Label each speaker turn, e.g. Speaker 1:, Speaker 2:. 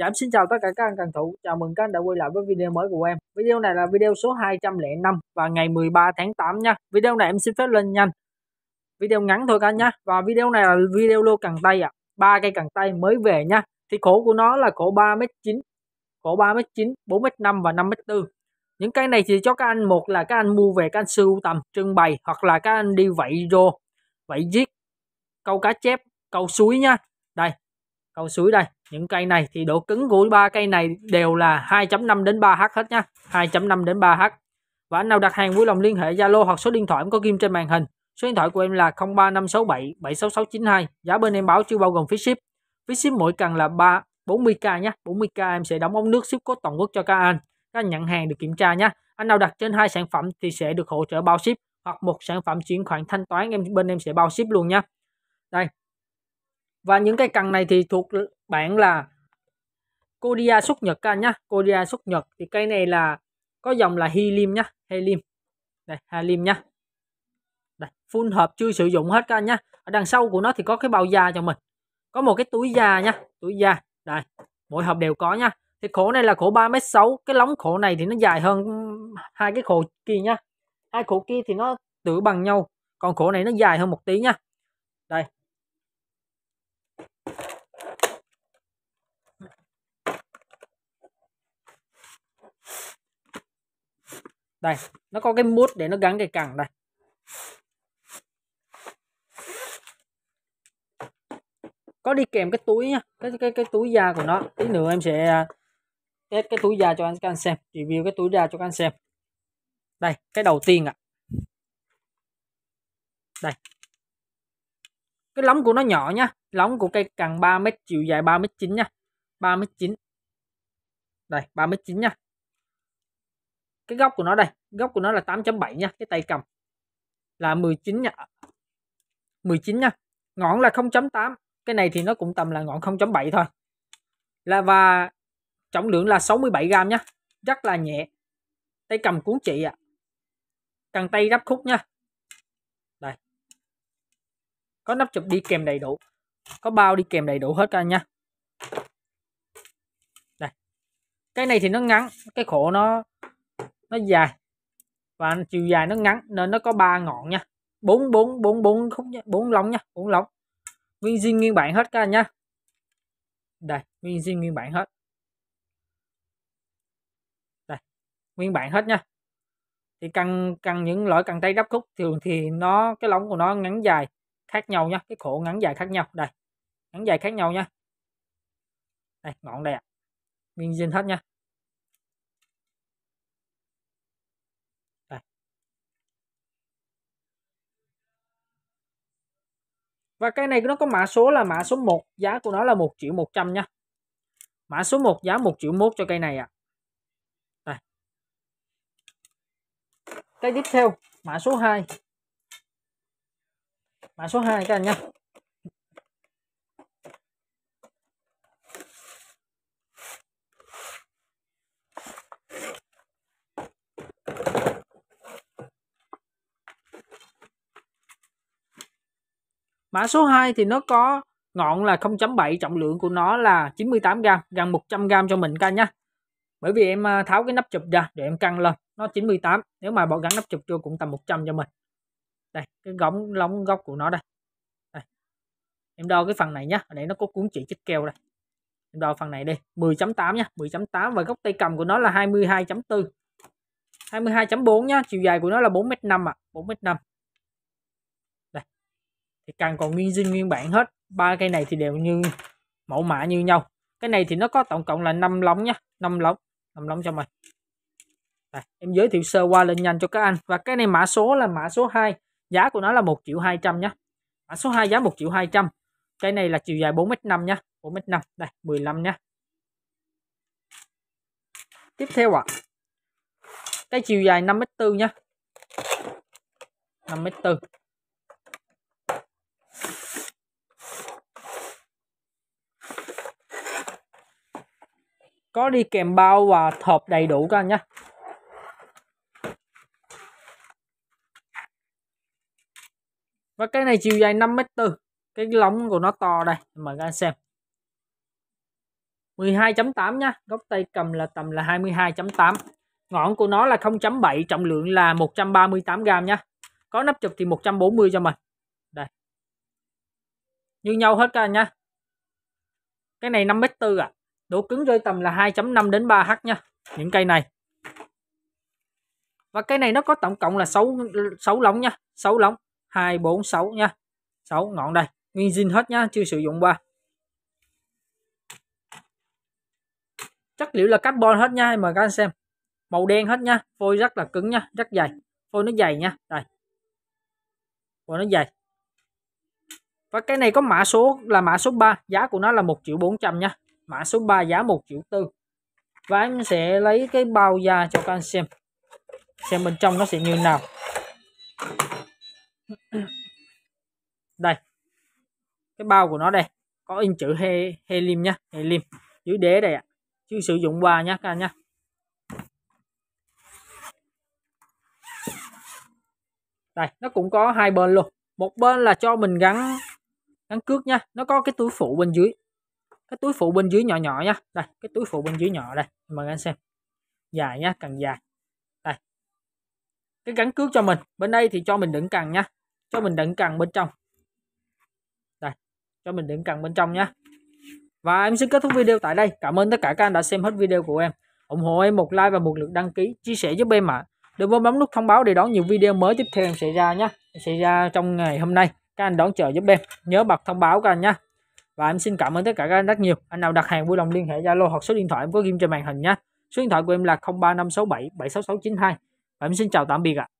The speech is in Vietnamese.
Speaker 1: Dạ em xin chào tất cả các anh cần thủ, chào mừng các anh đã quay lại với video mới của em. Video này là video số 205 và ngày 13 tháng 8 nha. Video này em xin phép lên nhanh. Video ngắn thôi các anh nhá. Và video này là video lô cần tay ạ. À. ba cây cần tay mới về nha. Thì khổ của nó là khổ 3m9, khổ 3m9, 4m5 và 5m4. Những cây này thì cho các anh một là các anh mua về các anh sưu tầm, trưng bày hoặc là các anh đi vạy rô, vạy giết, câu cá chép, câu suối nha. Đây, câu suối đây những cây này thì độ cứng của ba cây này đều là 2.5 đến 3h hết nha 2.5 đến 3h và anh nào đặt hàng vui lòng liên hệ Zalo hoặc số điện thoại em có ghim trên màn hình số điện thoại của em là 03567 76692 giá bên em báo chưa bao gồm phí ship phí ship mỗi cần là 3 40k nhé 40k em sẽ đóng ống nước ship cốt toàn quốc cho các anh các anh nhận hàng được kiểm tra nhá. anh nào đặt trên hai sản phẩm thì sẽ được hỗ trợ bao ship hoặc một sản phẩm chuyển khoản thanh toán em bên em sẽ bao ship luôn nhá. đây và những cái cần này thì thuộc bạn là Kodia xuất nhật các anh nhá Kodia xuất nhật thì cây này là có dòng là helium nhá helium đây helium nhá đây, full hộp chưa sử dụng hết các anh nhá ở đằng sau của nó thì có cái bao da cho mình có một cái túi da nhá túi da đây mỗi hộp đều có nhá thì khổ này là khổ 3 mét sáu cái lóng khổ này thì nó dài hơn ừ, hai cái khổ kia nhá hai khổ kia thì nó tự bằng nhau còn khổ này nó dài hơn một tí nhá đây đây nó có cái mút để nó gắn cái cẳng đây có đi kèm cái túi nha cái cái cái túi da của nó tí nữa em sẽ à, test cái túi da cho anh các anh xem review cái túi da cho các anh xem đây cái đầu tiên ạ à. đây cái lóng của nó nhỏ nhá lóng của cây càng 3 mét chiều dài 3 mét 9 nha 3 mét 9 đây 3 mét 9 nha cái góc của nó đây góc của nó là 8.7 nha cái tay cầm là 19 nha 19 nha ngọn là 0.8 cái này thì nó cũng tầm là ngọn 0.7 thôi là và trọng lượng là 67 gram nhá rất là nhẹ tay cầm cuốn chị ạ à. cần tay gấp khúc nha đây có nắp chụp đi kèm đầy đủ có bao đi kèm đầy đủ hết cả nha đây cái này thì nó ngắn cái khổ nó nó dài và chiều dài nó ngắn nên nó có ba ngọn nha bốn bốn bốn bốn khúc nha bốn lóng nha bốn lóng nguyên zin nguyên bản hết các anh nhá đây nguyên zin nguyên bản hết đây nguyên bản hết nha thì cần cần những loại cần tay đắp khúc thường thì nó cái lóng của nó ngắn dài khác nhau nha cái khổ ngắn dài khác nhau đây ngắn dài khác nhau nha đây ngọn đây ạ à. nguyên zin hết nha và cây này nó có mã số là mã số 1 giá của nó là 1 triệu 100 nha mã số 1 giá 1 triệu mốt cho cây này à cây tiếp theo mã số 2 mã số 2 các anh nha mã số 2 thì nó có ngọn là 0.7 trọng lượng của nó là 98 g gần 100 g cho mình canh nha bởi vì em à, tháo cái nắp chụp ra để em căng lên nó 98 nếu mà bỏ gắn nắp chụp cho cũng tầm 100 cho mình đây cái gõng lóng góc của nó đây. đây em đo cái phần này nhá hồi nãy nó có cuốn chỉ chích keo đây em đo phần này đi 10.8 nha 10.8 và góc tay cầm của nó là 22.4 22.4 nhá chiều dài của nó là 4,5 m 5 à m thì càng còn nguyên dinh nguyên bản hết ba cây này thì đều như mẫu mã như nhau cái này thì nó có tổng cộng là 5 lóng nhá 5 lóng 5 lóng cho mày Đây, em giới thiệu sơ qua lên nhanh cho các anh và cái này mã số là mã số 2 giá của nó là 1 triệu 200 nhá mã số 2 giá 1 triệu 200 cái này là chiều dài 4m5 nhá 4m5 đây 15 nhá tiếp theo ạ à. cái chiều dài 5m4 nhá 5m4 có đi kèm bao và hộp đầy đủ các anh nhé và cái này chiều dài 5m4 cái lóng của nó to đây mời các anh xem 12.8 nhá, góc tay cầm là tầm là 22.8 ngọn của nó là 0.7 trọng lượng là 138g nhá, có nắp chụp thì 140 cho mình đây như nhau hết các anh nha cái này 5m4 à độ cứng rơi tầm là 2.5 đến 3H nha những cây này và cây này nó có tổng cộng là 6 6 lóng nha 6 lóng 2 4 6 nha 6 ngọn đây nguyên zin hết nhá chưa sử dụng qua chất liệu là carbon hết nha mời các anh xem màu đen hết nha phôi rất là cứng nha rất dày phôi nó dày nha đây phôi nó dày và cái này có mã số là mã số 3 giá của nó là 1 triệu 400 nha mã số 3 giá 1 triệu tư và em sẽ lấy cái bao da cho các anh xem xem bên trong nó sẽ như nào đây cái bao của nó đây có in chữ he helium nhá helium dưới đế đây ạ chứ sử dụng qua nhá các anh nhá đây nó cũng có hai bên luôn một bên là cho mình gắn gắn cước nhá nó có cái túi phụ bên dưới cái túi phụ bên dưới nhỏ nhỏ nhá đây cái túi phụ bên dưới nhỏ đây mời anh xem dài nhá càng dài đây cái gắn cước cho mình bên đây thì cho mình đựng cần nhá cho mình đựng cần bên trong đây cho mình đựng cần bên trong nhá và em xin kết thúc video tại đây cảm ơn tất cả các anh đã xem hết video của em ủng hộ em một like và một lượt đăng ký chia sẻ giúp em ạ đừng quên bấm nút thông báo để đón nhiều video mới tiếp theo em sẽ ra nhá sẽ ra trong ngày hôm nay các anh đón chờ giúp em nhớ bật thông báo các anh nhé và em xin cảm ơn tất cả các anh rất nhiều anh nào đặt hàng vui lòng liên hệ zalo hoặc số điện thoại em có ghi trên màn hình nhé số điện thoại của em là 0356776692 và em xin chào tạm biệt ạ à.